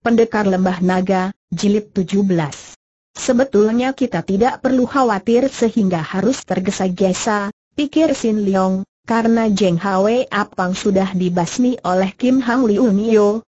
Pendekar Lembah Naga, Jilid 17 Sebetulnya kita tidak perlu khawatir sehingga harus tergesa-gesa, pikir Sin Leong, karena Jeng Hwe Apang sudah dibasmi oleh Kim Hang Liu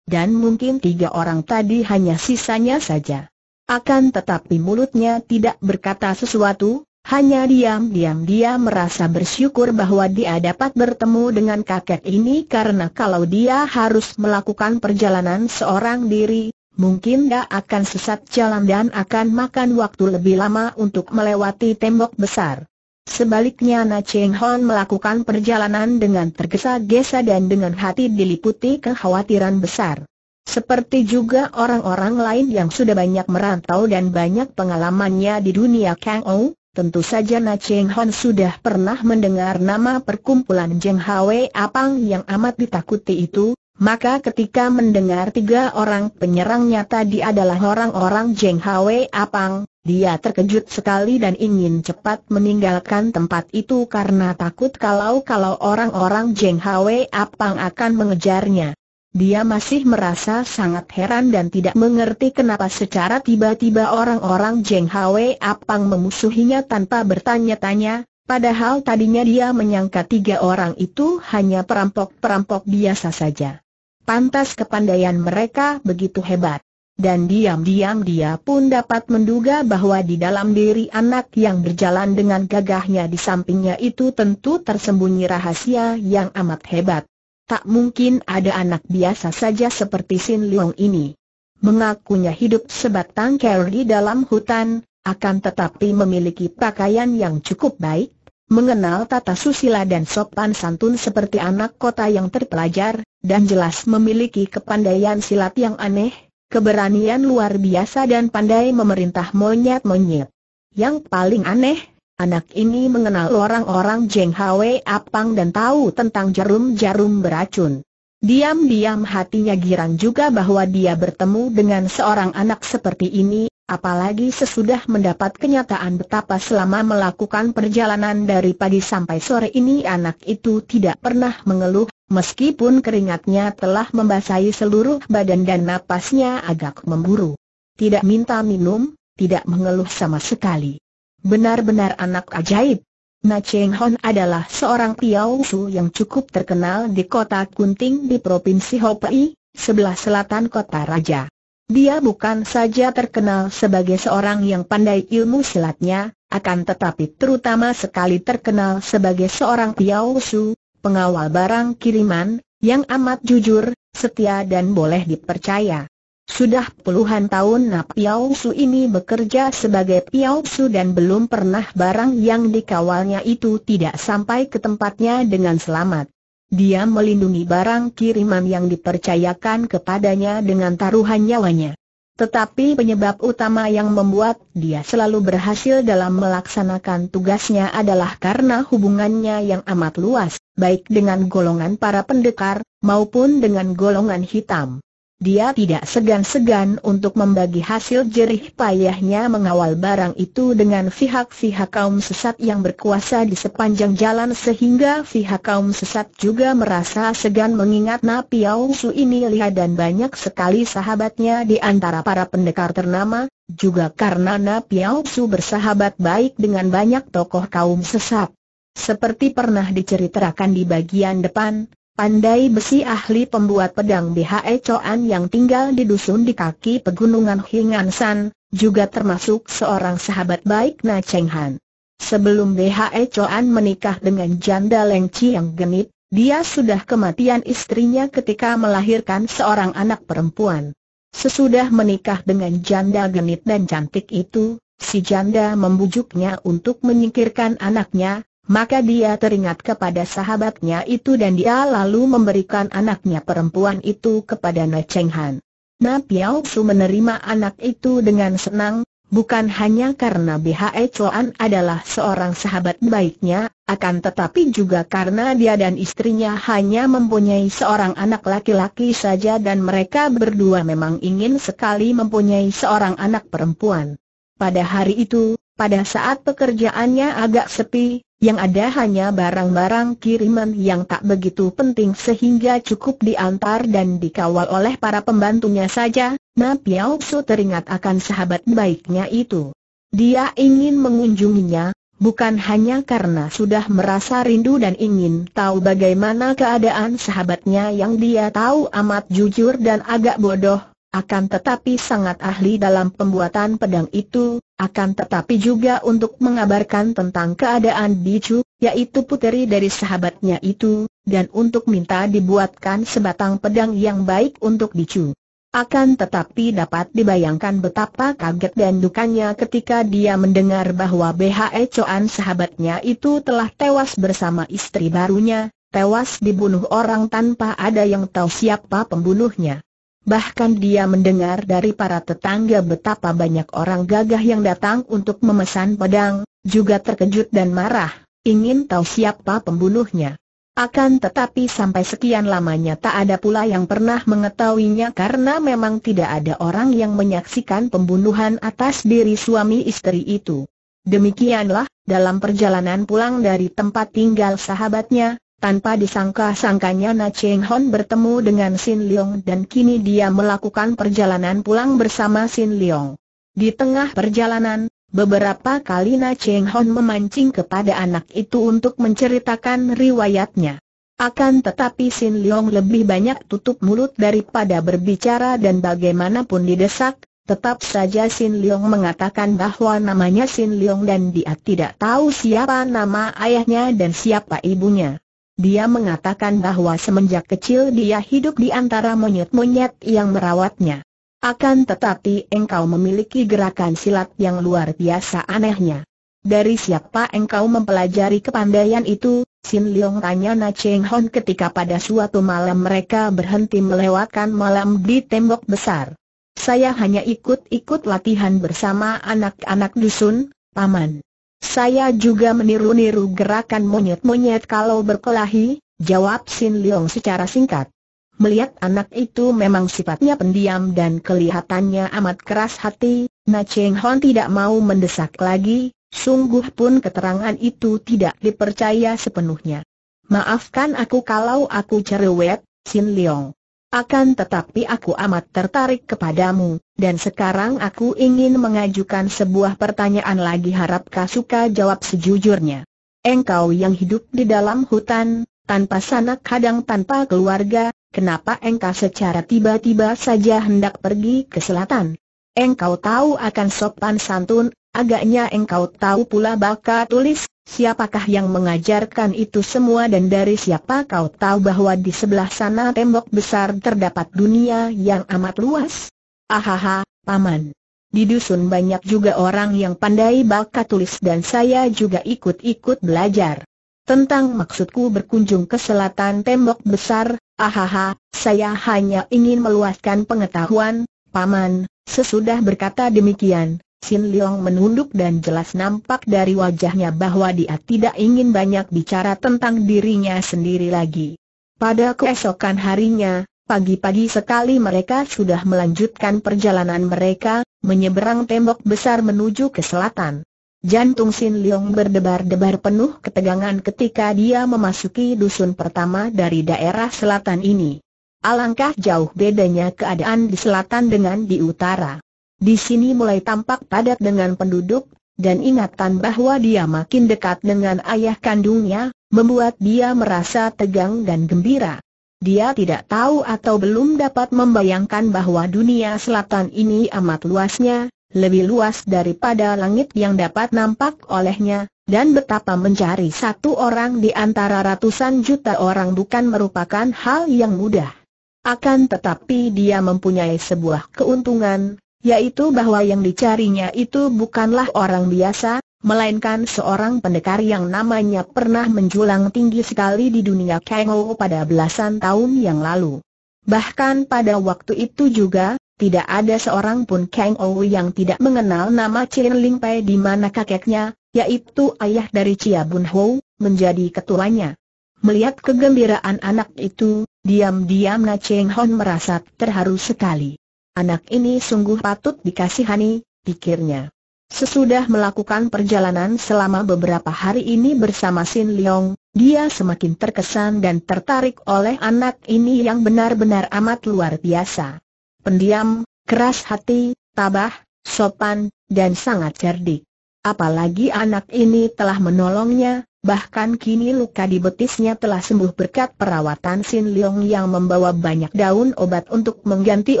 dan mungkin tiga orang tadi hanya sisanya saja. Akan tetapi mulutnya tidak berkata sesuatu, hanya diam-diam dia merasa bersyukur bahwa dia dapat bertemu dengan kakek ini karena kalau dia harus melakukan perjalanan seorang diri, mungkin dia akan sesat jalan dan akan makan waktu lebih lama untuk melewati tembok besar. Sebaliknya Na Cheng Hon melakukan perjalanan dengan tergesa-gesa dan dengan hati diliputi kekhawatiran besar. Seperti juga orang-orang lain yang sudah banyak merantau dan banyak pengalamannya di dunia Kang Ou, Tentu saja Na Cheng Hon sudah pernah mendengar nama perkumpulan Jeng Hwe Apang yang amat ditakuti itu, maka ketika mendengar tiga orang penyerangnya tadi adalah orang-orang Jeng Hwe Apang, dia terkejut sekali dan ingin cepat meninggalkan tempat itu karena takut kalau-kalau orang-orang Jeng Hwe Apang akan mengejarnya. Dia masih merasa sangat heran dan tidak mengerti kenapa secara tiba-tiba orang-orang Jeng Hwe Apang memusuhinya tanpa bertanya-tanya, padahal tadinya dia menyangka tiga orang itu hanya perampok-perampok biasa saja. Pantas kepandaian mereka begitu hebat. Dan diam-diam dia pun dapat menduga bahwa di dalam diri anak yang berjalan dengan gagahnya di sampingnya itu tentu tersembunyi rahasia yang amat hebat. Tak mungkin ada anak biasa saja seperti Sin Leong ini. Mengakunya hidup sebatang kara di dalam hutan, akan tetapi memiliki pakaian yang cukup baik, mengenal tata susila dan sopan santun seperti anak kota yang terpelajar, dan jelas memiliki kepandaian silat yang aneh, keberanian luar biasa dan pandai memerintah monyet-monyet. Yang paling aneh, Anak ini mengenal orang-orang Jeng Hwe Apang dan tahu tentang jarum-jarum beracun. Diam-diam hatinya girang juga bahwa dia bertemu dengan seorang anak seperti ini, apalagi sesudah mendapat kenyataan betapa selama melakukan perjalanan dari pagi sampai sore ini anak itu tidak pernah mengeluh, meskipun keringatnya telah membasahi seluruh badan dan napasnya agak memburu. Tidak minta minum, tidak mengeluh sama sekali. Benar-benar anak ajaib. Na Cheng Hon adalah seorang Piao Su yang cukup terkenal di kota Kunting di Provinsi Hopei, sebelah selatan kota Raja. Dia bukan saja terkenal sebagai seorang yang pandai ilmu silatnya, akan tetapi terutama sekali terkenal sebagai seorang Piao Su, pengawal barang kiriman, yang amat jujur, setia dan boleh dipercaya. Sudah puluhan tahun Nap Piao Su ini bekerja sebagai Piao Su dan belum pernah barang yang dikawalnya itu tidak sampai ke tempatnya dengan selamat. Dia melindungi barang kiriman yang dipercayakan kepadanya dengan taruhan nyawanya. Tetapi penyebab utama yang membuat dia selalu berhasil dalam melaksanakan tugasnya adalah karena hubungannya yang amat luas, baik dengan golongan para pendekar, maupun dengan golongan hitam dia tidak segan-segan untuk membagi hasil jerih payahnya mengawal barang itu dengan pihak-pihak kaum sesat yang berkuasa di sepanjang jalan sehingga pihak kaum sesat juga merasa segan mengingat Napi Su ini lihat dan banyak sekali sahabatnya di antara para pendekar ternama, juga karena Napi Su bersahabat baik dengan banyak tokoh kaum sesat. Seperti pernah diceritakan di bagian depan, Pandai besi ahli pembuat pedang BHE Coan yang tinggal di dusun di kaki pegunungan Hingansan, juga termasuk seorang sahabat baik Na Cheng Han. Sebelum BHE Coan menikah dengan janda Leng Chi yang genit, dia sudah kematian istrinya ketika melahirkan seorang anak perempuan. Sesudah menikah dengan janda genit dan cantik itu, si janda membujuknya untuk menyingkirkan anaknya, maka dia teringat kepada sahabatnya itu dan dia lalu memberikan anaknya perempuan itu kepada Na Cheng Han. Na Piao Su menerima anak itu dengan senang, bukan hanya karena BHE Chuan adalah seorang sahabat baiknya, akan tetapi juga karena dia dan istrinya hanya mempunyai seorang anak laki-laki saja dan mereka berdua memang ingin sekali mempunyai seorang anak perempuan. Pada hari itu, pada saat pekerjaannya agak sepi, yang ada hanya barang-barang kiriman yang tak begitu penting sehingga cukup diantar dan dikawal oleh para pembantunya saja, Nabi Piao teringat akan sahabat baiknya itu. Dia ingin mengunjunginya, bukan hanya karena sudah merasa rindu dan ingin tahu bagaimana keadaan sahabatnya yang dia tahu amat jujur dan agak bodoh, akan tetapi sangat ahli dalam pembuatan pedang itu, akan tetapi juga untuk mengabarkan tentang keadaan Bicu, yaitu puteri dari sahabatnya itu, dan untuk minta dibuatkan sebatang pedang yang baik untuk Bicu. Akan tetapi dapat dibayangkan betapa kaget dan dukanya ketika dia mendengar bahwa BHE Coan sahabatnya itu telah tewas bersama istri barunya, tewas dibunuh orang tanpa ada yang tahu siapa pembunuhnya. Bahkan dia mendengar dari para tetangga betapa banyak orang gagah yang datang untuk memesan pedang, juga terkejut dan marah, ingin tahu siapa pembunuhnya. Akan tetapi sampai sekian lamanya tak ada pula yang pernah mengetahuinya karena memang tidak ada orang yang menyaksikan pembunuhan atas diri suami istri itu. Demikianlah, dalam perjalanan pulang dari tempat tinggal sahabatnya, tanpa disangka-sangkanya Na Cheng Hon bertemu dengan Sin Leong dan kini dia melakukan perjalanan pulang bersama Sin Leong. Di tengah perjalanan, beberapa kali Na Cheng Hon memancing kepada anak itu untuk menceritakan riwayatnya. Akan tetapi Sin Leong lebih banyak tutup mulut daripada berbicara dan bagaimanapun didesak, tetap saja Sin Leong mengatakan bahwa namanya Sin Leong dan dia tidak tahu siapa nama ayahnya dan siapa ibunya. Dia mengatakan bahwa semenjak kecil dia hidup di antara monyet-monyet yang merawatnya. Akan tetapi engkau memiliki gerakan silat yang luar biasa anehnya. Dari siapa engkau mempelajari kepandaian itu? Sin Leong tanya Na Cheng Hon ketika pada suatu malam mereka berhenti melewatkan malam di tembok besar. Saya hanya ikut-ikut latihan bersama anak-anak dusun, paman. Saya juga meniru-niru gerakan monyet-monyet kalau berkelahi, jawab Sin Leong secara singkat. Melihat anak itu memang sifatnya pendiam dan kelihatannya amat keras hati, Na Cheng Hon tidak mau mendesak lagi, sungguh pun keterangan itu tidak dipercaya sepenuhnya. Maafkan aku kalau aku cerewet, Sin Leong. Akan tetapi aku amat tertarik kepadamu, dan sekarang aku ingin mengajukan sebuah pertanyaan lagi harap kau suka jawab sejujurnya. Engkau yang hidup di dalam hutan, tanpa sanak kadang tanpa keluarga, kenapa engkau secara tiba-tiba saja hendak pergi ke selatan? Engkau tahu akan sopan santun, Agaknya engkau tahu pula baka tulis, siapakah yang mengajarkan itu semua dan dari siapa kau tahu bahwa di sebelah sana tembok besar terdapat dunia yang amat luas? Ahaha, paman. Di dusun banyak juga orang yang pandai baka tulis dan saya juga ikut-ikut belajar. Tentang maksudku berkunjung ke selatan tembok besar, ahaha, saya hanya ingin meluaskan pengetahuan, paman, Sesudah berkata demikian, Sin Leong menunduk dan jelas nampak dari wajahnya bahwa dia tidak ingin banyak bicara tentang dirinya sendiri lagi. Pada keesokan harinya, pagi-pagi sekali mereka sudah melanjutkan perjalanan mereka, menyeberang tembok besar menuju ke selatan. Jantung Sin Leong berdebar-debar penuh ketegangan ketika dia memasuki dusun pertama dari daerah selatan ini. Alangkah jauh bedanya keadaan di selatan dengan di utara. Di sini mulai tampak padat dengan penduduk, dan ingatan bahwa dia makin dekat dengan ayah kandungnya, membuat dia merasa tegang dan gembira. Dia tidak tahu atau belum dapat membayangkan bahwa dunia selatan ini amat luasnya, lebih luas daripada langit yang dapat nampak olehnya, dan betapa mencari satu orang di antara ratusan juta orang bukan merupakan hal yang mudah. Akan tetapi dia mempunyai sebuah keuntungan, yaitu bahwa yang dicarinya itu bukanlah orang biasa, melainkan seorang pendekar yang namanya pernah menjulang tinggi sekali di dunia Kengo pada belasan tahun yang lalu. Bahkan pada waktu itu juga, tidak ada seorang pun Ou yang tidak mengenal nama Chen Ling Pei di mana kakeknya, yaitu ayah dari Chia Bun Ho, menjadi ketuanya. Melihat kegembiraan anak itu, diam-diam Na Cheng Hon merasa terharu sekali. Anak ini sungguh patut dikasihani, pikirnya. Sesudah melakukan perjalanan selama beberapa hari ini bersama Sin Leong, dia semakin terkesan dan tertarik oleh anak ini yang benar-benar amat luar biasa. Pendiam, keras hati, tabah, sopan, dan sangat cerdik. Apalagi anak ini telah menolongnya, Bahkan kini luka di betisnya telah sembuh berkat perawatan Sin Leong yang membawa banyak daun obat untuk mengganti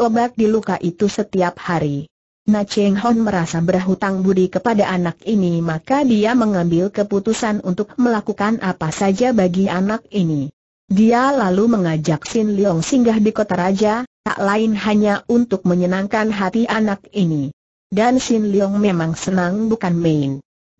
obat di luka itu setiap hari. Na Cheng Hon merasa berhutang budi kepada anak ini maka dia mengambil keputusan untuk melakukan apa saja bagi anak ini. Dia lalu mengajak Sin Leong singgah di kota raja, tak lain hanya untuk menyenangkan hati anak ini. Dan Sin Leong memang senang bukan main.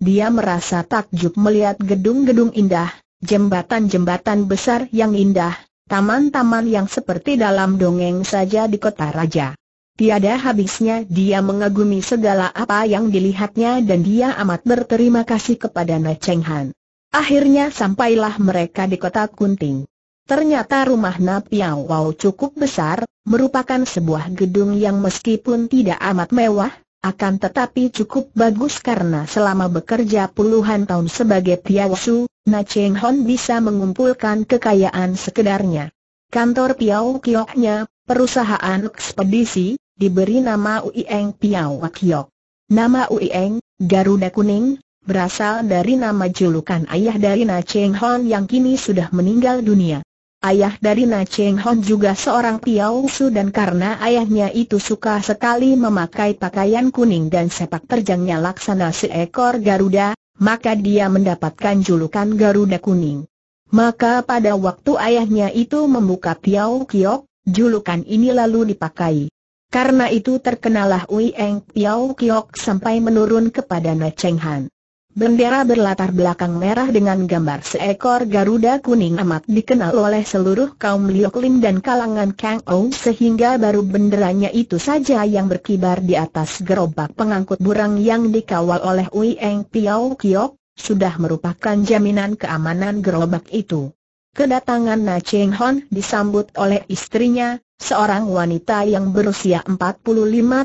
Dia merasa takjub melihat gedung-gedung indah, jembatan-jembatan besar yang indah, taman-taman yang seperti dalam dongeng saja di kota raja. Tiada habisnya dia mengagumi segala apa yang dilihatnya dan dia amat berterima kasih kepada Na Cheng Han. Akhirnya sampailah mereka di kota Kunting. Ternyata rumah Na Piao cukup besar, merupakan sebuah gedung yang meskipun tidak amat mewah, akan tetapi cukup bagus karena selama bekerja puluhan tahun sebagai piawsu, Na Cheng Hon bisa mengumpulkan kekayaan sekedarnya. Kantor Piao Kioknya, perusahaan ekspedisi, diberi nama Uieng Piau Kiok. Nama Uieng, Garuda Kuning, berasal dari nama julukan ayah dari Na Cheng Hon yang kini sudah meninggal dunia. Ayah dari Na Cheng Hon juga seorang Piao Su dan karena ayahnya itu suka sekali memakai pakaian kuning dan sepak terjangnya laksana seekor Garuda, maka dia mendapatkan julukan Garuda Kuning. Maka pada waktu ayahnya itu membuka Piao Kiok, julukan ini lalu dipakai. Karena itu terkenalah Ui Eng Piao Kiok sampai menurun kepada Na Cheng Han. Bendera berlatar belakang merah dengan gambar seekor Garuda kuning amat dikenal oleh seluruh kaum Lioklin dan kalangan Kang Ou sehingga baru benderanya itu saja yang berkibar di atas gerobak pengangkut burang yang dikawal oleh Wei Eng Piao Kiok, sudah merupakan jaminan keamanan gerobak itu. Kedatangan Na Cheng Hon disambut oleh istrinya, seorang wanita yang berusia 45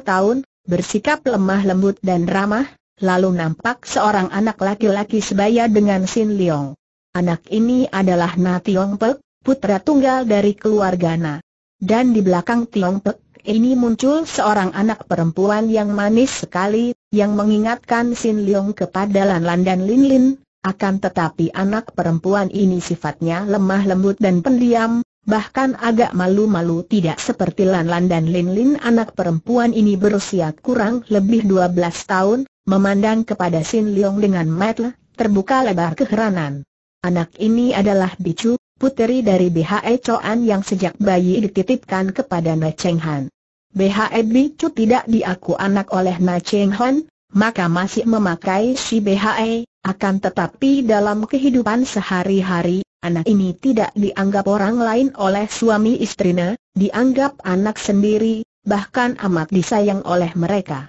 tahun, bersikap lemah lembut dan ramah, lalu nampak seorang anak laki-laki sebaya dengan Sin Leong. Anak ini adalah Na Tiong Pek, putra tunggal dari keluarga Na. Dan di belakang Tiong Pek, ini muncul seorang anak perempuan yang manis sekali, yang mengingatkan Sin Leong kepada Lan Lan dan Lin Lin, akan tetapi anak perempuan ini sifatnya lemah lembut dan pendiam, bahkan agak malu-malu tidak seperti Lan Lan dan Lin Lin anak perempuan ini berusia kurang lebih 12 tahun, Memandang kepada Sin Leong dengan mata terbuka lebar keheranan. Anak ini adalah Bicu, puteri dari BHE Choan yang sejak bayi dititipkan kepada Na Cheng Han. BHE Bicu tidak diaku anak oleh Na Cheng Han, maka masih memakai si BHE, akan tetapi dalam kehidupan sehari-hari, anak ini tidak dianggap orang lain oleh suami istrinya, dianggap anak sendiri, bahkan amat disayang oleh mereka.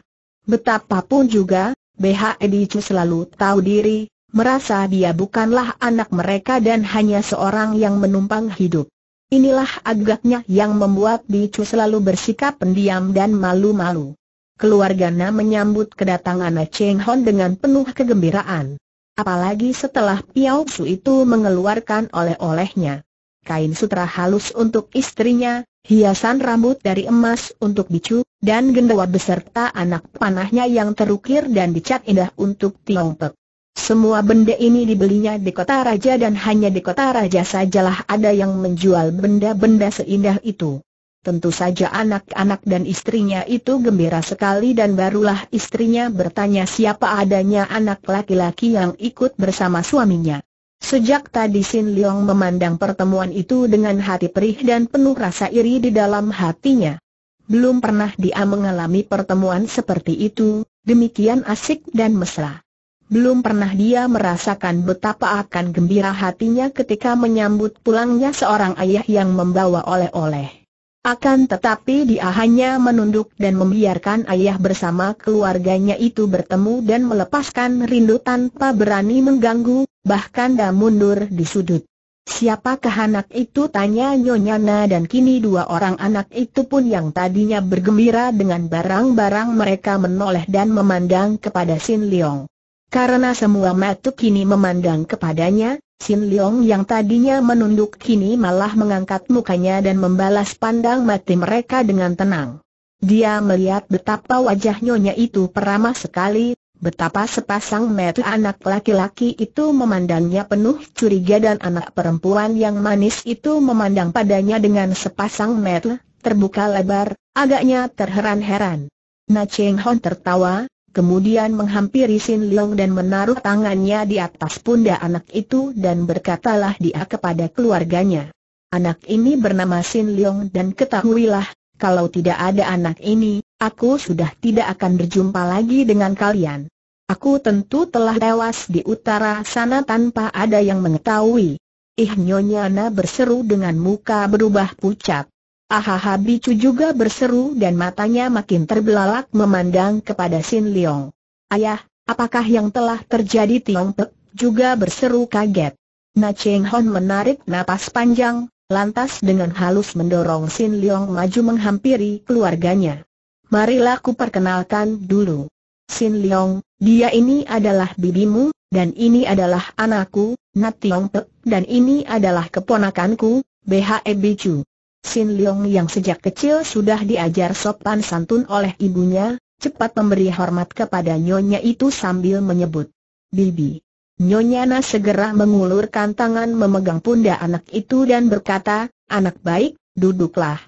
Betapapun juga, BH Chu selalu tahu diri, merasa dia bukanlah anak mereka dan hanya seorang yang menumpang hidup. Inilah agaknya yang membuat Dicu selalu bersikap pendiam dan malu-malu. Keluargana menyambut kedatangan Cheng Hon dengan penuh kegembiraan. Apalagi setelah Piao Su itu mengeluarkan oleh-olehnya. Kain sutra halus untuk istrinya, hiasan rambut dari emas untuk bicu, dan gendawa beserta anak panahnya yang terukir dan dicat indah untuk Tiongpek. Semua benda ini dibelinya di kota raja dan hanya di kota raja sajalah ada yang menjual benda-benda seindah itu. Tentu saja anak-anak dan istrinya itu gembira sekali dan barulah istrinya bertanya siapa adanya anak laki-laki yang ikut bersama suaminya. Sejak tadi Sin Leong memandang pertemuan itu dengan hati perih dan penuh rasa iri di dalam hatinya. Belum pernah dia mengalami pertemuan seperti itu, demikian asik dan mesra. Belum pernah dia merasakan betapa akan gembira hatinya ketika menyambut pulangnya seorang ayah yang membawa oleh-oleh. Akan tetapi dia hanya menunduk dan membiarkan ayah bersama keluarganya itu bertemu dan melepaskan rindu tanpa berani mengganggu, bahkan dah mundur di sudut. Siapakah anak itu tanya Nyonyana dan kini dua orang anak itu pun yang tadinya bergembira dengan barang-barang mereka menoleh dan memandang kepada Sin Leong. Karena semua mata kini memandang kepadanya, Sin Leong yang tadinya menunduk kini malah mengangkat mukanya dan membalas pandang mati mereka dengan tenang. Dia melihat betapa wajah nyonya itu peramah sekali, betapa sepasang mata anak laki-laki itu memandangnya penuh curiga dan anak perempuan yang manis itu memandang padanya dengan sepasang mata terbuka lebar, agaknya terheran-heran. Na Cheng Hon tertawa, kemudian menghampiri Sin Leong dan menaruh tangannya di atas pundak anak itu dan berkatalah dia kepada keluarganya. Anak ini bernama Sin Leong dan ketahuilah, kalau tidak ada anak ini, aku sudah tidak akan berjumpa lagi dengan kalian. Aku tentu telah tewas di utara sana tanpa ada yang mengetahui. Ih Nyonya Na berseru dengan muka berubah pucat. Ahaha Bicu juga berseru dan matanya makin terbelalak memandang kepada Sin Leong. Ayah, apakah yang telah terjadi Tiong Pek juga berseru kaget. Na Cheng Hon menarik napas panjang, lantas dengan halus mendorong Sin Leong maju menghampiri keluarganya. Marilah ku perkenalkan dulu. Sin Leong, dia ini adalah bibimu, dan ini adalah anakku, Na Tiong Pek, dan ini adalah keponakanku, BHE Bicu. Sin Leong yang sejak kecil sudah diajar sopan santun oleh ibunya, cepat memberi hormat kepada nyonya itu sambil menyebut, Bibi. Nyonya Na segera mengulurkan tangan memegang pundak anak itu dan berkata, anak baik, duduklah.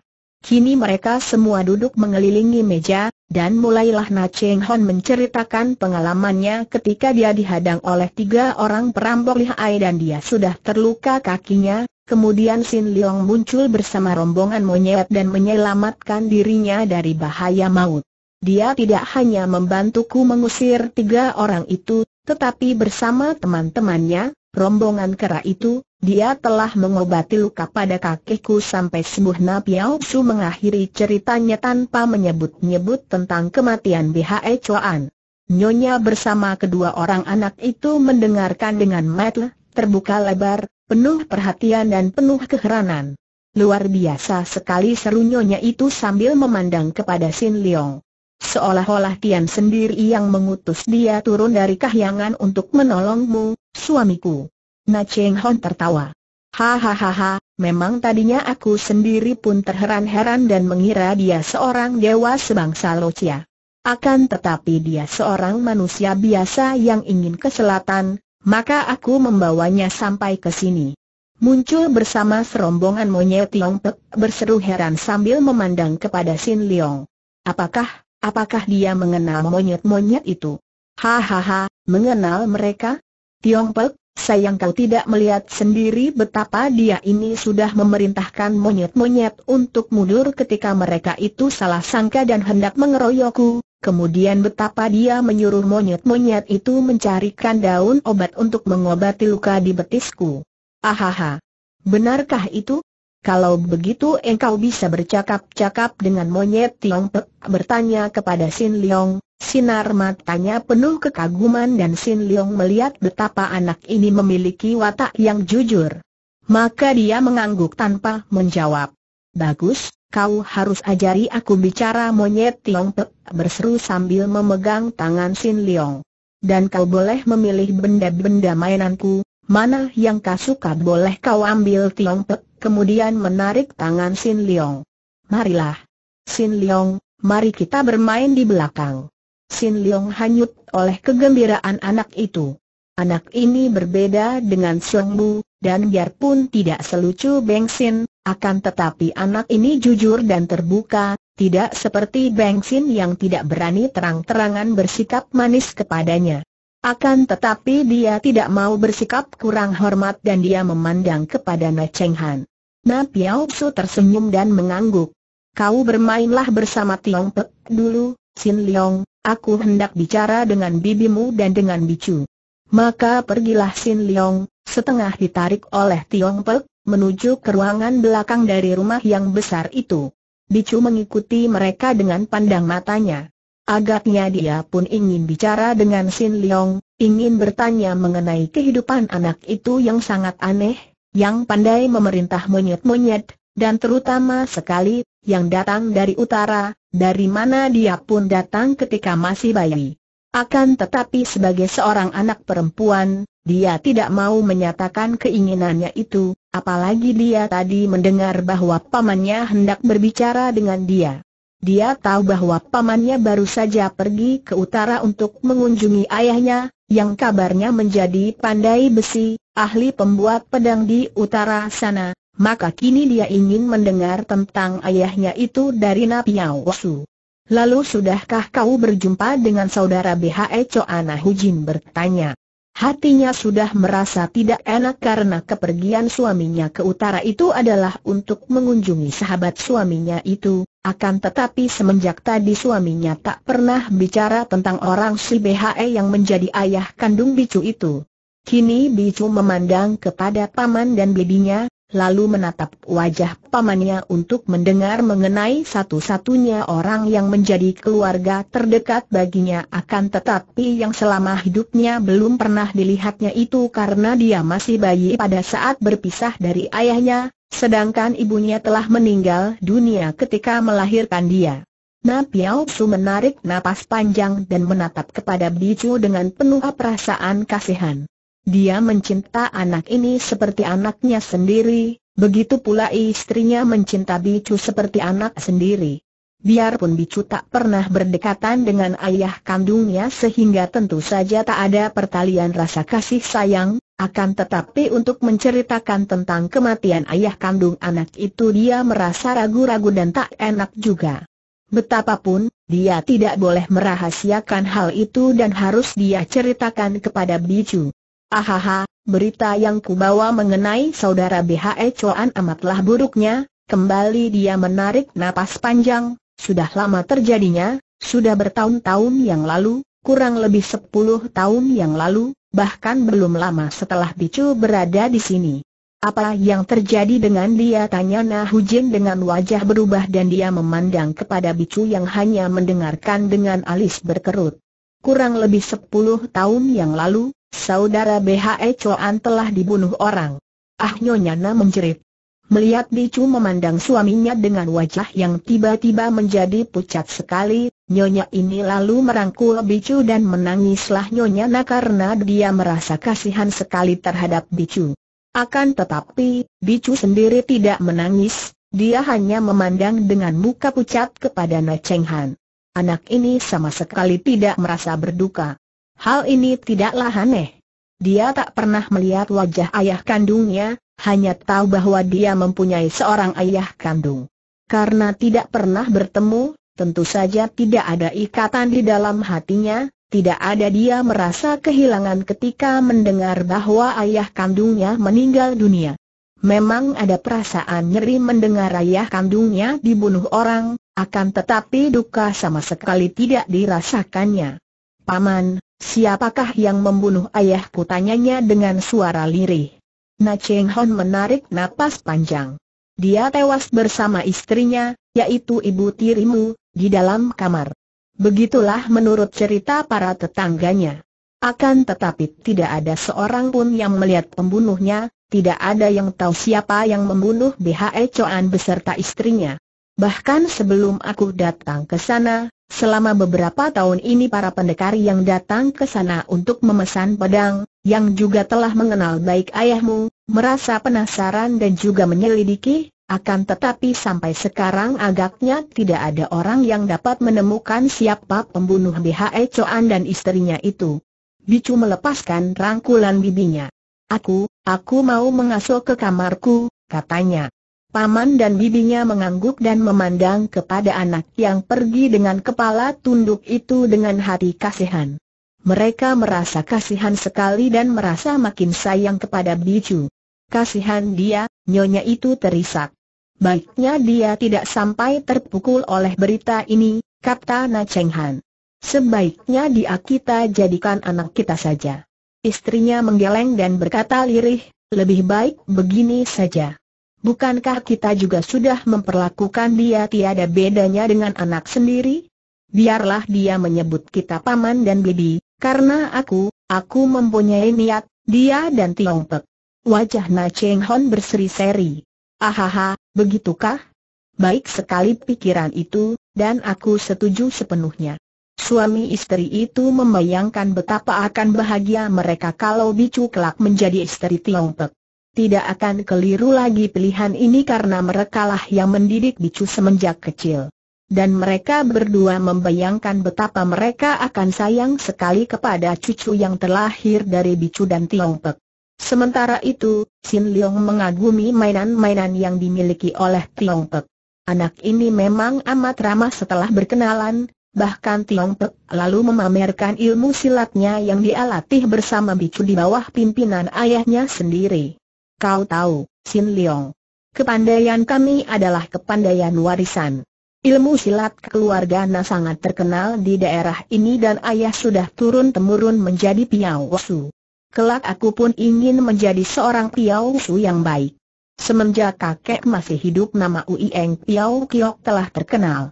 Kini mereka semua duduk mengelilingi meja, dan mulailah Na Cheng Hon menceritakan pengalamannya ketika dia dihadang oleh tiga orang perampok lihai dan dia sudah terluka kakinya, Kemudian Sin Leong muncul bersama rombongan monyet dan menyelamatkan dirinya dari bahaya maut. Dia tidak hanya membantuku mengusir tiga orang itu, tetapi bersama teman-temannya, rombongan kera itu, dia telah mengobati luka pada kakekku sampai sembuh Napiao Su mengakhiri ceritanya tanpa menyebut-nyebut tentang kematian BHE Chuan. Nyonya bersama kedua orang anak itu mendengarkan dengan mata terbuka lebar, penuh perhatian dan penuh keheranan. Luar biasa sekali serunyonya itu sambil memandang kepada Sin Leong. Seolah-olah Tian sendiri yang mengutus dia turun dari kahyangan untuk menolongmu, suamiku. Na Cheng Hon tertawa. Hahaha, memang tadinya aku sendiri pun terheran-heran dan mengira dia seorang dewa sebangsa Locia. Akan tetapi dia seorang manusia biasa yang ingin ke selatan, maka aku membawanya sampai ke sini. Muncul bersama serombongan monyet Pek berseru heran sambil memandang kepada Sin Leong. Apakah, apakah dia mengenal monyet-monyet itu? Hahaha, mengenal mereka? Pek, sayang kau tidak melihat sendiri betapa dia ini sudah memerintahkan monyet-monyet untuk mundur ketika mereka itu salah sangka dan hendak mengeroyokku. Kemudian betapa dia menyuruh monyet-monyet itu mencarikan daun obat untuk mengobati luka di betisku. Ahaha. Benarkah itu? Kalau begitu engkau bisa bercakap-cakap dengan monyet Tiong Pek, bertanya kepada Sin Leong. Sinar matanya penuh kekaguman dan Sin Leong melihat betapa anak ini memiliki watak yang jujur. Maka dia mengangguk tanpa menjawab. Bagus, kau harus ajari aku bicara monyet Tiong Pe, berseru sambil memegang tangan Sin Leong. Dan kau boleh memilih benda-benda mainanku, mana yang kau suka boleh kau ambil Tiong Pe, kemudian menarik tangan Sin Leong. Marilah. Sin Leong, mari kita bermain di belakang. Sin Leong hanyut oleh kegembiraan anak itu. Anak ini berbeda dengan Song Bu, dan biarpun tidak selucu Bengsin, akan tetapi anak ini jujur dan terbuka, tidak seperti Bengsin yang tidak berani terang-terangan bersikap manis kepadanya. Akan tetapi dia tidak mau bersikap kurang hormat dan dia memandang kepada Na Cheng Han. Na Piao Su tersenyum dan mengangguk. Kau bermainlah bersama Tiong Pek dulu, Sin Leong, aku hendak bicara dengan bibimu dan dengan Bicu. Maka pergilah Sin Leong, setengah ditarik oleh Tiong Pek, menuju ke ruangan belakang dari rumah yang besar itu. Bicu mengikuti mereka dengan pandang matanya. Agaknya dia pun ingin bicara dengan Sin Leong, ingin bertanya mengenai kehidupan anak itu yang sangat aneh, yang pandai memerintah monyet-monyet, dan terutama sekali, yang datang dari utara, dari mana dia pun datang ketika masih bayi. Akan tetapi sebagai seorang anak perempuan, dia tidak mau menyatakan keinginannya itu, apalagi dia tadi mendengar bahwa pamannya hendak berbicara dengan dia. Dia tahu bahwa pamannya baru saja pergi ke utara untuk mengunjungi ayahnya, yang kabarnya menjadi pandai besi, ahli pembuat pedang di utara sana, maka kini dia ingin mendengar tentang ayahnya itu dari Napiawasu. Lalu sudahkah kau berjumpa dengan saudara BHE Choana Hujin bertanya. Hatinya sudah merasa tidak enak karena kepergian suaminya ke utara itu adalah untuk mengunjungi sahabat suaminya itu, akan tetapi semenjak tadi suaminya tak pernah bicara tentang orang si BHE yang menjadi ayah kandung Bicu itu. Kini Bicu memandang kepada paman dan bibinya, lalu menatap wajah pamannya untuk mendengar mengenai satu-satunya orang yang menjadi keluarga terdekat baginya akan tetapi yang selama hidupnya belum pernah dilihatnya itu karena dia masih bayi pada saat berpisah dari ayahnya, sedangkan ibunya telah meninggal dunia ketika melahirkan dia. Na Piao Su menarik napas panjang dan menatap kepada Bicu dengan penuh perasaan kasihan. Dia mencinta anak ini seperti anaknya sendiri, begitu pula istrinya mencinta Bicu seperti anak sendiri. Biarpun Bicu tak pernah berdekatan dengan ayah kandungnya sehingga tentu saja tak ada pertalian rasa kasih sayang, akan tetapi untuk menceritakan tentang kematian ayah kandung anak itu dia merasa ragu-ragu dan tak enak juga. Betapapun, dia tidak boleh merahasiakan hal itu dan harus dia ceritakan kepada Bicu. Ahaha, berita yang kubawa mengenai saudara BHE Chuan amatlah buruknya, kembali dia menarik napas panjang, sudah lama terjadinya, sudah bertahun-tahun yang lalu, kurang lebih sepuluh tahun yang lalu, bahkan belum lama setelah Bicu berada di sini. Apa yang terjadi dengan dia tanya Nahujin dengan wajah berubah dan dia memandang kepada Bicu yang hanya mendengarkan dengan alis berkerut. Kurang lebih sepuluh tahun yang lalu, Saudara BHE Choan telah dibunuh orang. Ah Nyonya Na menjerit. Melihat Bicu memandang suaminya dengan wajah yang tiba-tiba menjadi pucat sekali, Nyonya ini lalu merangkul Bicu dan menangislah Nyonya Na karena dia merasa kasihan sekali terhadap Bicu. Akan tetapi, Bicu sendiri tidak menangis, dia hanya memandang dengan muka pucat kepada Na Cheng Han. Anak ini sama sekali tidak merasa berduka. Hal ini tidaklah aneh. Dia tak pernah melihat wajah ayah kandungnya, hanya tahu bahwa dia mempunyai seorang ayah kandung. Karena tidak pernah bertemu, tentu saja tidak ada ikatan di dalam hatinya, tidak ada dia merasa kehilangan ketika mendengar bahwa ayah kandungnya meninggal dunia. Memang ada perasaan nyeri mendengar ayah kandungnya dibunuh orang, akan tetapi duka sama sekali tidak dirasakannya. Paman, Siapakah yang membunuh ayahku tanyanya dengan suara lirih. Na Cheng Hon menarik napas panjang. Dia tewas bersama istrinya, yaitu ibu tirimu, di dalam kamar. Begitulah menurut cerita para tetangganya. Akan tetapi tidak ada seorang pun yang melihat pembunuhnya, tidak ada yang tahu siapa yang membunuh BHE Choan beserta istrinya. Bahkan sebelum aku datang ke sana, Selama beberapa tahun ini para pendekar yang datang ke sana untuk memesan pedang, yang juga telah mengenal baik ayahmu, merasa penasaran dan juga menyelidiki, akan tetapi sampai sekarang agaknya tidak ada orang yang dapat menemukan siapa pembunuh BHE Coan dan istrinya itu. Bicu melepaskan rangkulan bibinya. Aku, aku mau mengasuh ke kamarku, katanya. Paman dan bibinya mengangguk dan memandang kepada anak yang pergi dengan kepala tunduk itu dengan hati kasihan. Mereka merasa kasihan sekali dan merasa makin sayang kepada Bicu. Kasihan dia, nyonya itu terisak. Baiknya dia tidak sampai terpukul oleh berita ini, kata Na Cheng Han. Sebaiknya dia kita jadikan anak kita saja. Istrinya menggeleng dan berkata lirih, lebih baik begini saja. Bukankah kita juga sudah memperlakukan dia tiada bedanya dengan anak sendiri? Biarlah dia menyebut kita paman dan bibi, karena aku, aku mempunyai niat, dia dan Tiong Pek. Wajah Na Cheng Hon berseri-seri. Ahaha, begitukah? Baik sekali pikiran itu, dan aku setuju sepenuhnya. Suami istri itu membayangkan betapa akan bahagia mereka kalau Bicu kelak menjadi istri Tiong Pek. Tidak akan keliru lagi pilihan ini karena merekalah yang mendidik Bicu semenjak kecil. Dan mereka berdua membayangkan betapa mereka akan sayang sekali kepada cucu yang terlahir dari Bicu dan Tiongpek. Sementara itu, Sin Leong mengagumi mainan-mainan yang dimiliki oleh Tiongpek. Anak ini memang amat ramah setelah berkenalan, bahkan Tiongpek lalu memamerkan ilmu silatnya yang dialatih bersama Bicu di bawah pimpinan ayahnya sendiri. Kau tahu, Sin Leong. Kepandaian kami adalah kepandaian warisan. Ilmu silat keluarga Na sangat terkenal di daerah ini dan ayah sudah turun-temurun menjadi su. Kelak aku pun ingin menjadi seorang su yang baik. Semenjak kakek masih hidup nama Uieng Piao Kiok telah terkenal.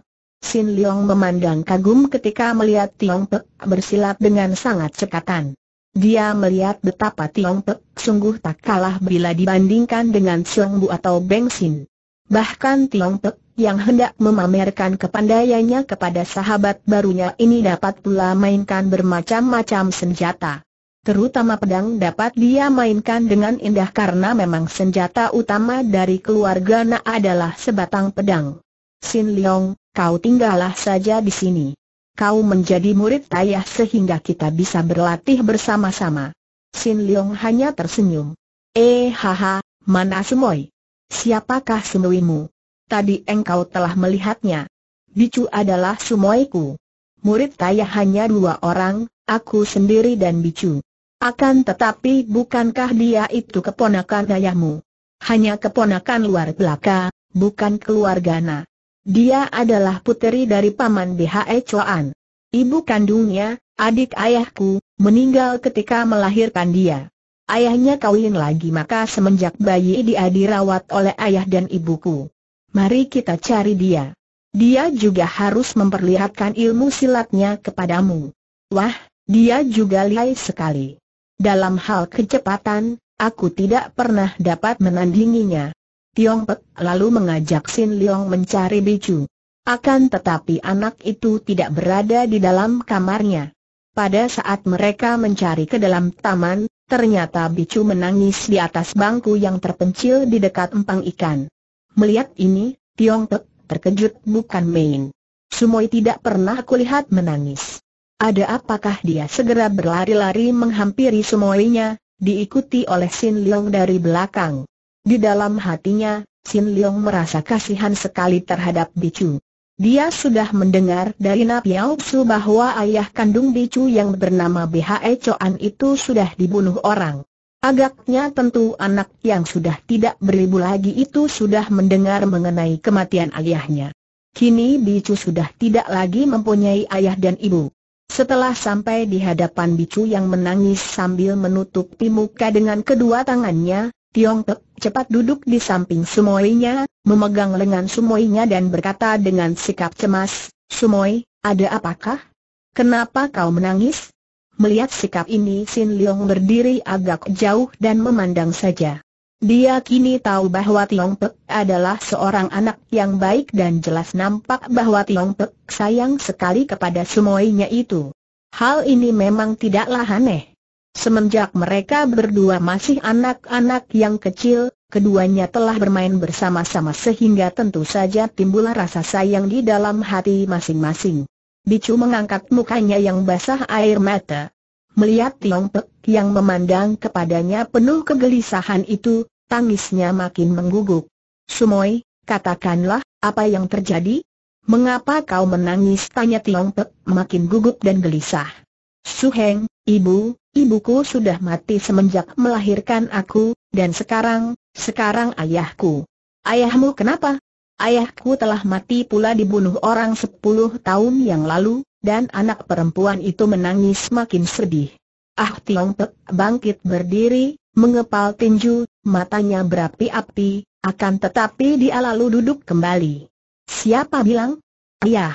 Sin Leong memandang kagum ketika melihat Tiong Pek bersilat dengan sangat cekatan. Dia melihat betapa Tiong Pe, sungguh tak kalah bila dibandingkan dengan Siong Bu atau Beng Sin. Bahkan Tiong Pe, yang hendak memamerkan kepandaiannya kepada sahabat barunya ini dapat pula mainkan bermacam-macam senjata. Terutama pedang dapat dia mainkan dengan indah karena memang senjata utama dari keluarga Na adalah sebatang pedang. Sin Leong, kau tinggallah saja di sini kau menjadi murid ayah sehingga kita bisa berlatih bersama-sama. Sin Leong hanya tersenyum. Eh haha, mana Semoy? Siapakah Semoymu? Tadi engkau telah melihatnya. Bicu adalah semuaku. Murid ayah hanya dua orang, aku sendiri dan Bicu. Akan tetapi bukankah dia itu keponakan ayahmu? Hanya keponakan luar belaka, bukan keluargana. Dia adalah puteri dari paman BHE Chuan. Ibu kandungnya, adik ayahku, meninggal ketika melahirkan dia. Ayahnya kawin lagi maka semenjak bayi dia dirawat oleh ayah dan ibuku. Mari kita cari dia. Dia juga harus memperlihatkan ilmu silatnya kepadamu. Wah, dia juga lihai sekali. Dalam hal kecepatan, aku tidak pernah dapat menandinginya. Tiong Pek lalu mengajak Sin Leong mencari Bicu. Akan tetapi anak itu tidak berada di dalam kamarnya. Pada saat mereka mencari ke dalam taman, ternyata Bicu menangis di atas bangku yang terpencil di dekat empang ikan. Melihat ini, Tiong Pek terkejut bukan main. Sumoi tidak pernah kulihat menangis. Ada apakah dia segera berlari-lari menghampiri Sumoinya, diikuti oleh Sin Leong dari belakang. Di dalam hatinya, Sin Liang merasa kasihan sekali terhadap Bicu. Dia sudah mendengar dari Yau Su bahwa ayah kandung Bicu yang bernama BHE Choan itu sudah dibunuh orang. Agaknya tentu anak yang sudah tidak beribu lagi itu sudah mendengar mengenai kematian ayahnya. Kini Bicu sudah tidak lagi mempunyai ayah dan ibu. Setelah sampai di hadapan Bicu yang menangis sambil menutupi muka dengan kedua tangannya, Tiong Pek cepat duduk di samping Sumoinya, memegang lengan Sumoinya dan berkata dengan sikap cemas, Sumoi, ada apakah? Kenapa kau menangis? Melihat sikap ini Sin Leong berdiri agak jauh dan memandang saja. Dia kini tahu bahwa Tiong Pek adalah seorang anak yang baik dan jelas nampak bahwa Tiong Pek sayang sekali kepada Sumoinya itu. Hal ini memang tidaklah aneh. Semenjak mereka berdua masih anak-anak yang kecil, keduanya telah bermain bersama-sama sehingga tentu saja timbul rasa sayang di dalam hati masing-masing. Bicu mengangkat mukanya yang basah air mata. Melihat Tiong Pek yang memandang kepadanya penuh kegelisahan itu, tangisnya makin menggugup. Sumoi, katakanlah, apa yang terjadi? Mengapa kau menangis? Tanya Tiong Pek makin gugup dan gelisah. Suheng, ibu, ibuku sudah mati semenjak melahirkan aku, dan sekarang, sekarang ayahku. Ayahmu kenapa? Ayahku telah mati pula dibunuh orang sepuluh tahun yang lalu, dan anak perempuan itu menangis makin sedih. Ah Tiong Pek bangkit berdiri, mengepal tinju, matanya berapi-api, akan tetapi dia lalu duduk kembali. Siapa bilang? Ayah.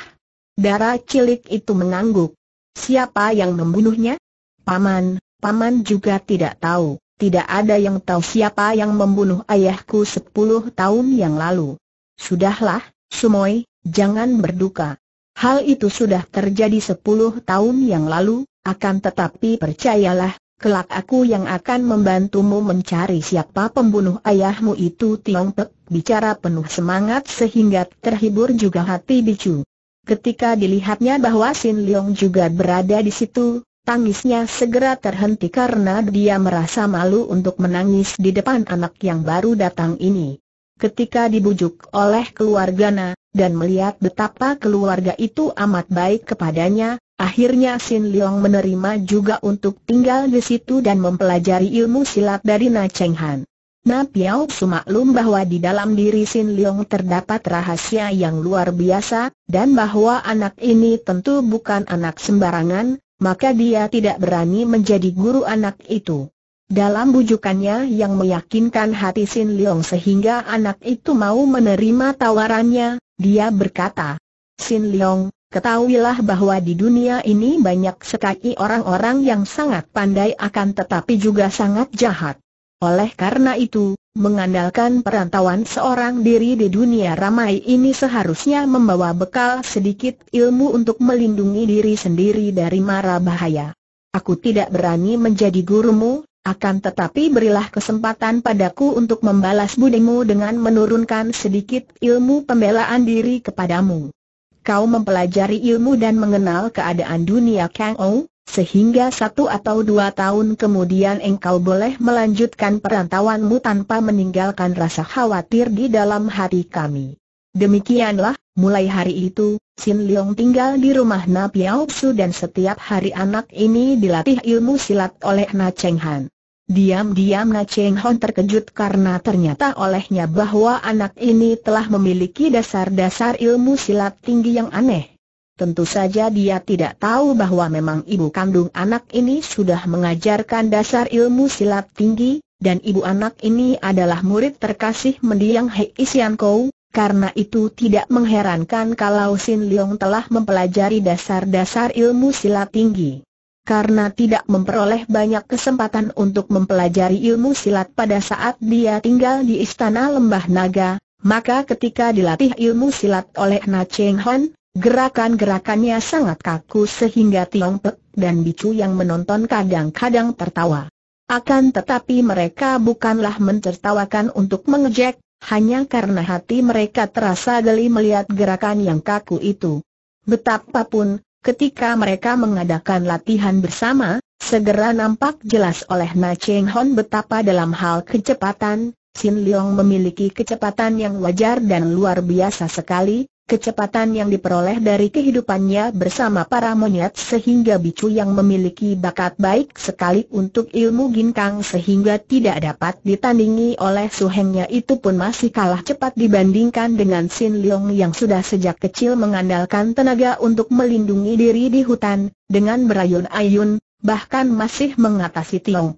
Darah cilik itu mengangguk. Siapa yang membunuhnya? Paman, paman juga tidak tahu. Tidak ada yang tahu siapa yang membunuh ayahku sepuluh tahun yang lalu. Sudahlah, Sumoy, jangan berduka. Hal itu sudah terjadi sepuluh tahun yang lalu, akan tetapi percayalah, kelak aku yang akan membantumu mencari siapa pembunuh ayahmu itu Tiong Pek bicara penuh semangat sehingga terhibur juga hati Bicu. Ketika dilihatnya bahwa Sin Leong juga berada di situ, tangisnya segera terhenti karena dia merasa malu untuk menangis di depan anak yang baru datang ini. Ketika dibujuk oleh keluargana, dan melihat betapa keluarga itu amat baik kepadanya, akhirnya Sin Leong menerima juga untuk tinggal di situ dan mempelajari ilmu silat dari Na Cheng Han. Na Piao Su bahwa di dalam diri Sin Leong terdapat rahasia yang luar biasa, dan bahwa anak ini tentu bukan anak sembarangan, maka dia tidak berani menjadi guru anak itu. Dalam bujukannya yang meyakinkan hati Sin Leong sehingga anak itu mau menerima tawarannya, dia berkata, Sin Leong, Ketahuilah bahwa di dunia ini banyak sekali orang-orang yang sangat pandai akan tetapi juga sangat jahat. Oleh karena itu, mengandalkan perantauan seorang diri di dunia ramai ini seharusnya membawa bekal sedikit ilmu untuk melindungi diri sendiri dari mara bahaya. Aku tidak berani menjadi gurumu, akan tetapi berilah kesempatan padaku untuk membalas budimu dengan menurunkan sedikit ilmu pembelaan diri kepadamu. Kau mempelajari ilmu dan mengenal keadaan dunia Kang Ou, sehingga satu atau dua tahun kemudian engkau boleh melanjutkan perantauanmu tanpa meninggalkan rasa khawatir di dalam hati kami. Demikianlah, mulai hari itu, Sin Leong tinggal di rumah Na Piao Su dan setiap hari anak ini dilatih ilmu silat oleh Na Cheng Han. Diam-diam Na Cheng Han terkejut karena ternyata olehnya bahwa anak ini telah memiliki dasar-dasar ilmu silat tinggi yang aneh. Tentu saja dia tidak tahu bahwa memang ibu kandung anak ini sudah mengajarkan dasar ilmu silat tinggi, dan ibu anak ini adalah murid terkasih mendiang Hei Isian Kou, karena itu tidak mengherankan kalau Sin Leong telah mempelajari dasar-dasar ilmu silat tinggi. Karena tidak memperoleh banyak kesempatan untuk mempelajari ilmu silat pada saat dia tinggal di Istana Lembah Naga, maka ketika dilatih ilmu silat oleh Na Cheng Han, Gerakan-gerakannya sangat kaku sehingga Tiong Pek dan Bicu yang menonton kadang-kadang tertawa. Akan tetapi mereka bukanlah mencertawakan untuk mengejek, hanya karena hati mereka terasa geli melihat gerakan yang kaku itu. Betapapun, ketika mereka mengadakan latihan bersama, Segera nampak jelas oleh Na Cheng Hon betapa dalam hal kecepatan, Sin Leong memiliki kecepatan yang wajar dan luar biasa sekali, Kecepatan yang diperoleh dari kehidupannya bersama para monyet sehingga bicu yang memiliki bakat baik sekali untuk ilmu ginkang sehingga tidak dapat ditandingi oleh suhengnya itu pun masih kalah cepat dibandingkan dengan Sin Leong yang sudah sejak kecil mengandalkan tenaga untuk melindungi diri di hutan, dengan berayun-ayun, bahkan masih mengatasi Tiong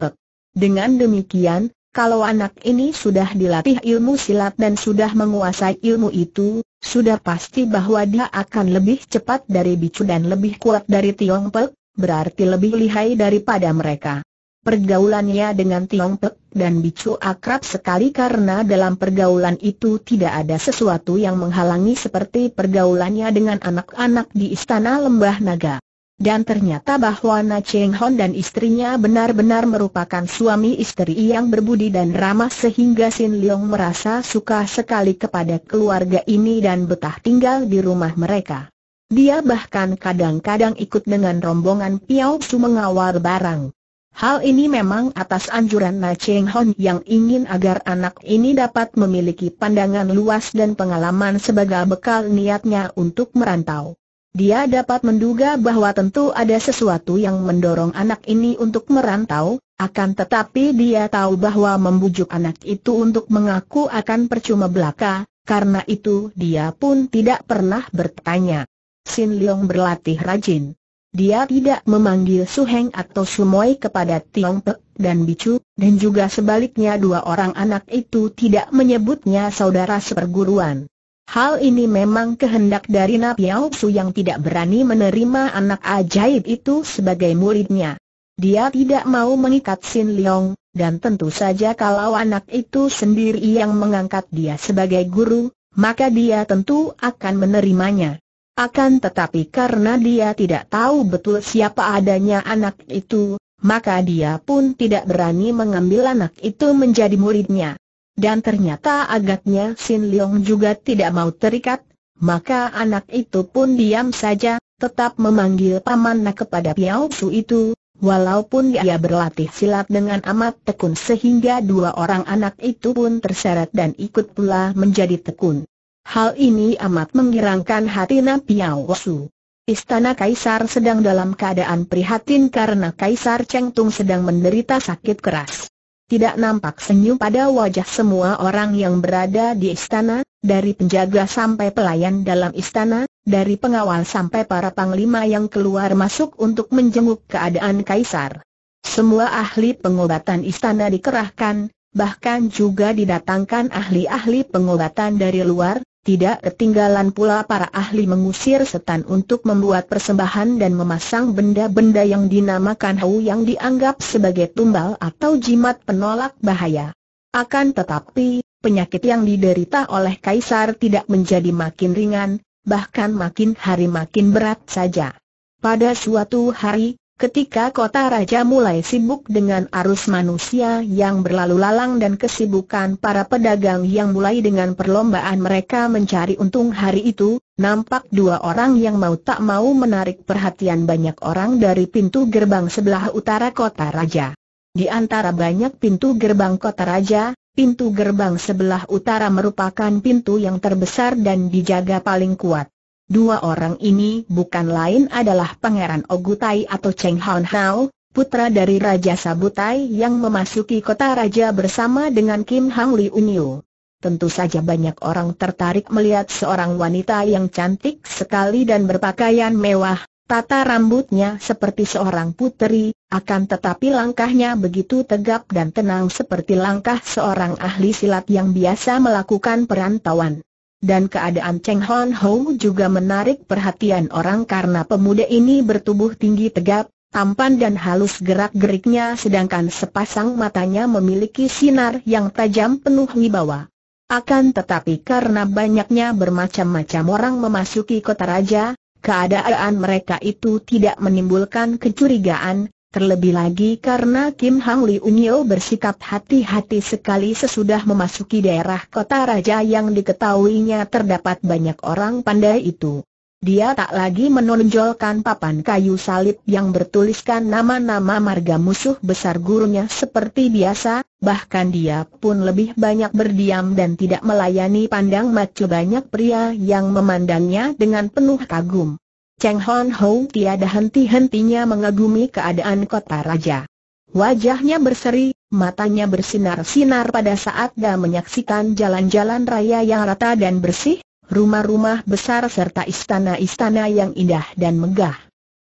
Dengan demikian, kalau anak ini sudah dilatih ilmu silat dan sudah menguasai ilmu itu, sudah pasti bahwa dia akan lebih cepat dari Bicu dan lebih kuat dari Tiong Pek, berarti lebih lihai daripada mereka. Pergaulannya dengan Tiong Pek dan Bicu akrab sekali karena dalam pergaulan itu tidak ada sesuatu yang menghalangi seperti pergaulannya dengan anak-anak di Istana Lembah Naga dan ternyata bahwa Na Cheng Hon dan istrinya benar-benar merupakan suami istri yang berbudi dan ramah sehingga Sin Leong merasa suka sekali kepada keluarga ini dan betah tinggal di rumah mereka. Dia bahkan kadang-kadang ikut dengan rombongan Piao Su mengawal barang. Hal ini memang atas anjuran Na Cheng Hon yang ingin agar anak ini dapat memiliki pandangan luas dan pengalaman sebagai bekal niatnya untuk merantau. Dia dapat menduga bahwa tentu ada sesuatu yang mendorong anak ini untuk merantau, akan tetapi dia tahu bahwa membujuk anak itu untuk mengaku akan percuma belaka, karena itu dia pun tidak pernah bertanya. Sin Leong berlatih rajin. Dia tidak memanggil Su Heng atau Su Moi kepada Tiong Pe dan Bicu, dan juga sebaliknya dua orang anak itu tidak menyebutnya saudara seperguruan. Hal ini memang kehendak dari Yau Su yang tidak berani menerima anak ajaib itu sebagai muridnya. Dia tidak mau mengikat Sin Leong, dan tentu saja kalau anak itu sendiri yang mengangkat dia sebagai guru, maka dia tentu akan menerimanya. Akan tetapi karena dia tidak tahu betul siapa adanya anak itu, maka dia pun tidak berani mengambil anak itu menjadi muridnya dan ternyata agaknya Sin Leong juga tidak mau terikat, maka anak itu pun diam saja, tetap memanggil pamannya kepada Piao Su itu, walaupun dia berlatih silat dengan amat tekun sehingga dua orang anak itu pun terseret dan ikut pula menjadi tekun. Hal ini amat menggirangkan hati Na Piao Su. Istana Kaisar sedang dalam keadaan prihatin karena Kaisar Cheng Tung sedang menderita sakit keras tidak nampak senyum pada wajah semua orang yang berada di istana, dari penjaga sampai pelayan dalam istana, dari pengawal sampai para panglima yang keluar masuk untuk menjenguk keadaan kaisar. Semua ahli pengobatan istana dikerahkan, bahkan juga didatangkan ahli-ahli pengobatan dari luar, tidak ketinggalan pula para ahli mengusir setan untuk membuat persembahan dan memasang benda-benda yang dinamakan hau yang dianggap sebagai tumbal atau jimat penolak bahaya. Akan tetapi, penyakit yang diderita oleh Kaisar tidak menjadi makin ringan, bahkan makin hari makin berat saja. Pada suatu hari, Ketika kota raja mulai sibuk dengan arus manusia yang berlalu lalang dan kesibukan para pedagang yang mulai dengan perlombaan mereka mencari untung hari itu, nampak dua orang yang mau tak mau menarik perhatian banyak orang dari pintu gerbang sebelah utara kota raja. Di antara banyak pintu gerbang kota raja, pintu gerbang sebelah utara merupakan pintu yang terbesar dan dijaga paling kuat. Dua orang ini bukan lain adalah Pangeran Ogutai atau Cheng Hon Hao, putra dari Raja Sabutai yang memasuki kota raja bersama dengan Kim Hang Li Unyu. Tentu saja banyak orang tertarik melihat seorang wanita yang cantik sekali dan berpakaian mewah, tata rambutnya seperti seorang putri, akan tetapi langkahnya begitu tegap dan tenang seperti langkah seorang ahli silat yang biasa melakukan perantauan. Dan keadaan Cheng Hon Ho juga menarik perhatian orang karena pemuda ini bertubuh tinggi tegap, tampan dan halus gerak-geriknya sedangkan sepasang matanya memiliki sinar yang tajam penuh wibawa. Akan tetapi karena banyaknya bermacam-macam orang memasuki kota raja, keadaan mereka itu tidak menimbulkan kecurigaan, Terlebih lagi karena Kim Hang Li Unyo bersikap hati-hati sekali sesudah memasuki daerah kota raja yang diketahuinya terdapat banyak orang pandai itu. Dia tak lagi menonjolkan papan kayu salib yang bertuliskan nama-nama marga musuh besar gurunya seperti biasa, bahkan dia pun lebih banyak berdiam dan tidak melayani pandang macu banyak pria yang memandangnya dengan penuh kagum. Cheng Hon Ho tiada henti-hentinya mengagumi keadaan kota raja. Wajahnya berseri, matanya bersinar-sinar pada saat dia menyaksikan jalan-jalan raya yang rata dan bersih, rumah-rumah besar serta istana-istana yang indah dan megah.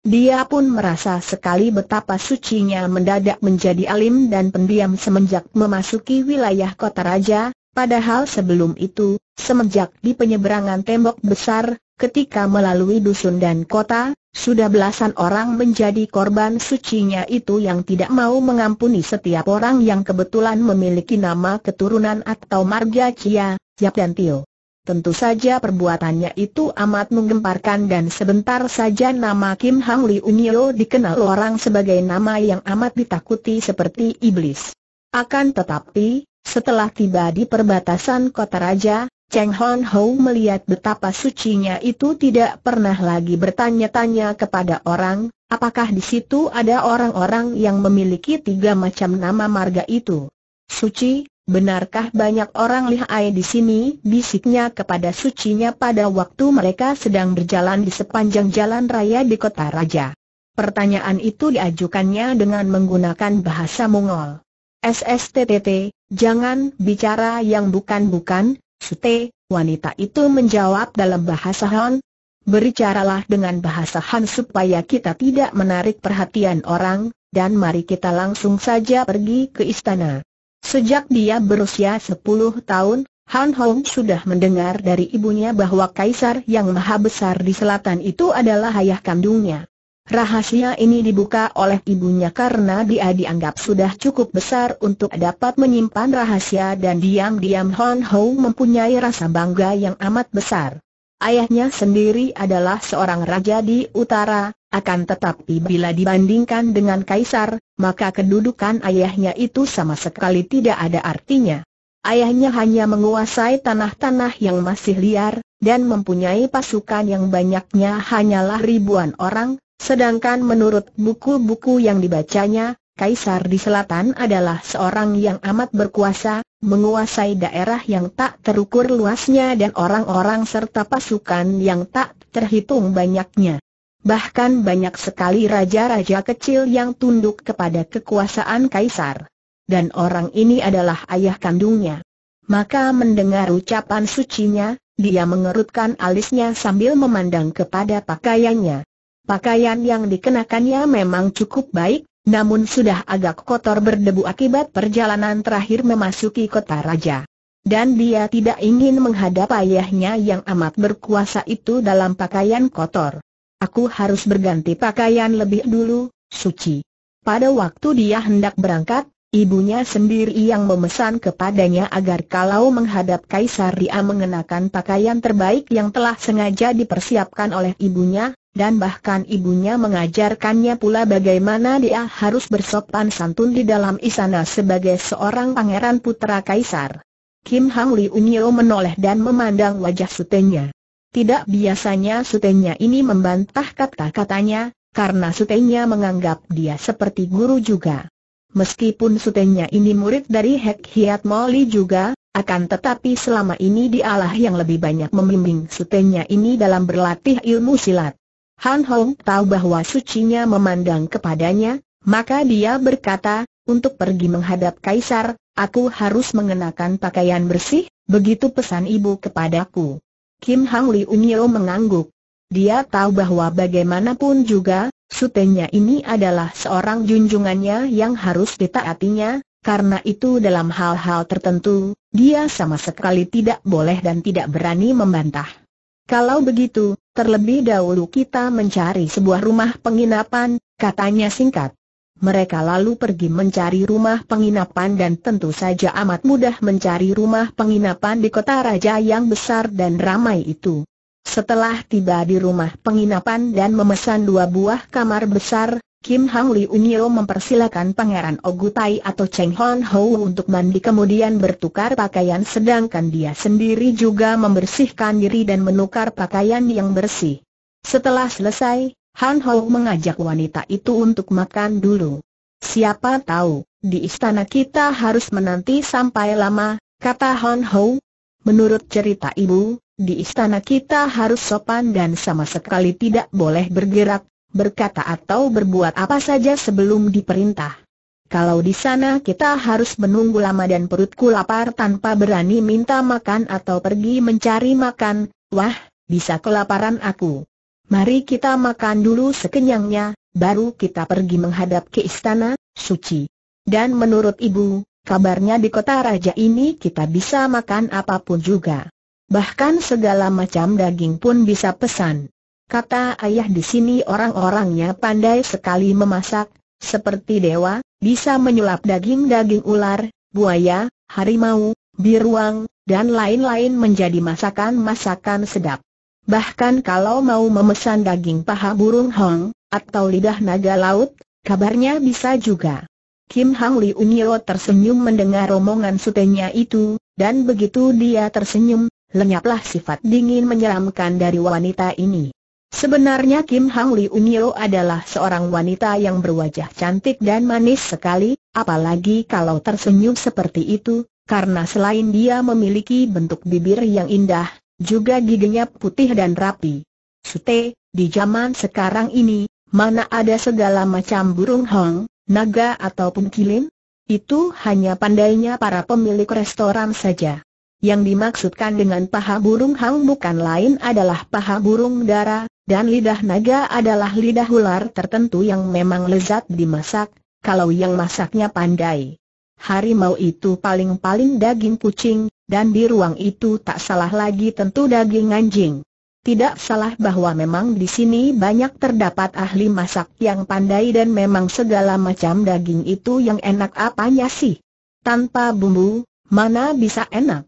Dia pun merasa sekali betapa sucinya mendadak menjadi alim dan pendiam semenjak memasuki wilayah kota raja, padahal sebelum itu, semenjak di penyeberangan tembok besar, ketika melalui dusun dan kota, sudah belasan orang menjadi korban sucinya itu yang tidak mau mengampuni setiap orang yang kebetulan memiliki nama keturunan atau marga Cia, Yap dan Tio. Tentu saja perbuatannya itu amat menggemparkan dan sebentar saja nama Kim Hang Li Unio dikenal orang sebagai nama yang amat ditakuti seperti iblis. Akan tetapi, setelah tiba di perbatasan kota raja, Cheng Hon Ho melihat betapa sucinya itu tidak pernah lagi bertanya-tanya kepada orang, apakah di situ ada orang-orang yang memiliki tiga macam nama marga itu. Suci, benarkah banyak orang lihai di sini? Bisiknya kepada sucinya pada waktu mereka sedang berjalan di sepanjang jalan raya di kota raja. Pertanyaan itu diajukannya dengan menggunakan bahasa Mongol. SSTTT, jangan bicara yang bukan-bukan, Sute, wanita itu menjawab dalam bahasa Han. Bericaralah dengan bahasa Han supaya kita tidak menarik perhatian orang, dan mari kita langsung saja pergi ke istana. Sejak dia berusia 10 tahun, Han Hong sudah mendengar dari ibunya bahwa kaisar yang maha besar di selatan itu adalah ayah kandungnya. Rahasia ini dibuka oleh ibunya karena dia dianggap sudah cukup besar untuk dapat menyimpan rahasia dan diam-diam Hon Ho mempunyai rasa bangga yang amat besar. Ayahnya sendiri adalah seorang raja di utara, akan tetapi bila dibandingkan dengan kaisar, maka kedudukan ayahnya itu sama sekali tidak ada artinya. Ayahnya hanya menguasai tanah-tanah yang masih liar, dan mempunyai pasukan yang banyaknya hanyalah ribuan orang, Sedangkan menurut buku-buku yang dibacanya, Kaisar di selatan adalah seorang yang amat berkuasa, menguasai daerah yang tak terukur luasnya dan orang-orang serta pasukan yang tak terhitung banyaknya. Bahkan banyak sekali raja-raja kecil yang tunduk kepada kekuasaan Kaisar. Dan orang ini adalah ayah kandungnya. Maka mendengar ucapan sucinya, dia mengerutkan alisnya sambil memandang kepada pakaiannya. Pakaian yang dikenakannya memang cukup baik, namun sudah agak kotor berdebu akibat perjalanan terakhir memasuki kota raja. Dan dia tidak ingin menghadap ayahnya yang amat berkuasa itu dalam pakaian kotor. Aku harus berganti pakaian lebih dulu, Suci. Pada waktu dia hendak berangkat, ibunya sendiri yang memesan kepadanya agar kalau menghadap Kaisar dia mengenakan pakaian terbaik yang telah sengaja dipersiapkan oleh ibunya, dan bahkan ibunya mengajarkannya pula bagaimana dia harus bersopan santun di dalam istana sebagai seorang pangeran putra kaisar. Kim Hang Li Unyo menoleh dan memandang wajah sutenya. Tidak biasanya sutenya ini membantah kata-katanya, karena sutenya menganggap dia seperti guru juga. Meskipun sutenya ini murid dari Hek Hiat Moli juga, akan tetapi selama ini dialah yang lebih banyak membimbing sutenya ini dalam berlatih ilmu silat. Han Hong tahu bahwa cucinya memandang kepadanya, maka dia berkata, untuk pergi menghadap Kaisar, aku harus mengenakan pakaian bersih, begitu pesan ibu kepadaku. Kim Hang Li Unyeo mengangguk. Dia tahu bahwa bagaimanapun juga, sutenya ini adalah seorang junjungannya yang harus ditaatinya, karena itu dalam hal-hal tertentu, dia sama sekali tidak boleh dan tidak berani membantah. Kalau begitu, terlebih dahulu kita mencari sebuah rumah penginapan, katanya singkat. Mereka lalu pergi mencari rumah penginapan dan tentu saja amat mudah mencari rumah penginapan di kota raja yang besar dan ramai itu. Setelah tiba di rumah penginapan dan memesan dua buah kamar besar, Kim Hang Li Unyil mempersilakan Pangeran Ogutai atau Cheng Hon Ho untuk mandi kemudian bertukar pakaian sedangkan dia sendiri juga membersihkan diri dan menukar pakaian yang bersih. Setelah selesai, Han Ho mengajak wanita itu untuk makan dulu. Siapa tahu, di istana kita harus menanti sampai lama, kata Han Ho. Menurut cerita ibu, di istana kita harus sopan dan sama sekali tidak boleh bergerak, berkata atau berbuat apa saja sebelum diperintah. Kalau di sana kita harus menunggu lama dan perutku lapar tanpa berani minta makan atau pergi mencari makan, wah, bisa kelaparan aku. Mari kita makan dulu sekenyangnya, baru kita pergi menghadap ke istana, suci. Dan menurut ibu, kabarnya di kota raja ini kita bisa makan apapun juga. Bahkan segala macam daging pun bisa pesan. Kata ayah di sini orang-orangnya pandai sekali memasak, seperti dewa, bisa menyulap daging-daging ular, buaya, harimau, biruang, dan lain-lain menjadi masakan-masakan sedap. Bahkan kalau mau memesan daging paha burung hong, atau lidah naga laut, kabarnya bisa juga. Kim Hang Li Unyo tersenyum mendengar omongan sutenya itu, dan begitu dia tersenyum, lenyaplah sifat dingin menyeramkan dari wanita ini. Sebenarnya Kim Hang Li Unyo adalah seorang wanita yang berwajah cantik dan manis sekali, apalagi kalau tersenyum seperti itu, karena selain dia memiliki bentuk bibir yang indah, juga giginya putih dan rapi. Sute, di zaman sekarang ini, mana ada segala macam burung hong, naga ataupun kilim? Itu hanya pandainya para pemilik restoran saja. Yang dimaksudkan dengan paha burung hang bukan lain adalah paha burung dara, dan lidah naga adalah lidah ular tertentu yang memang lezat dimasak, kalau yang masaknya pandai. Harimau itu paling-paling daging kucing, dan di ruang itu tak salah lagi tentu daging anjing. Tidak salah bahwa memang di sini banyak terdapat ahli masak yang pandai dan memang segala macam daging itu yang enak apanya sih? Tanpa bumbu, mana bisa enak?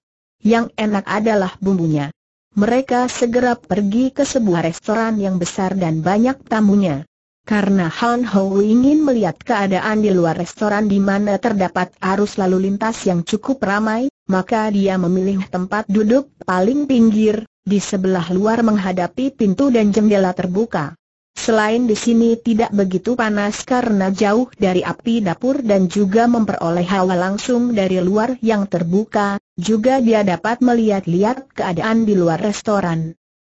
yang enak adalah bumbunya. Mereka segera pergi ke sebuah restoran yang besar dan banyak tamunya. Karena Han Ho ingin melihat keadaan di luar restoran di mana terdapat arus lalu lintas yang cukup ramai, maka dia memilih tempat duduk paling pinggir, di sebelah luar menghadapi pintu dan jendela terbuka. Selain di sini tidak begitu panas karena jauh dari api dapur dan juga memperoleh hawa langsung dari luar yang terbuka, juga dia dapat melihat-lihat keadaan di luar restoran.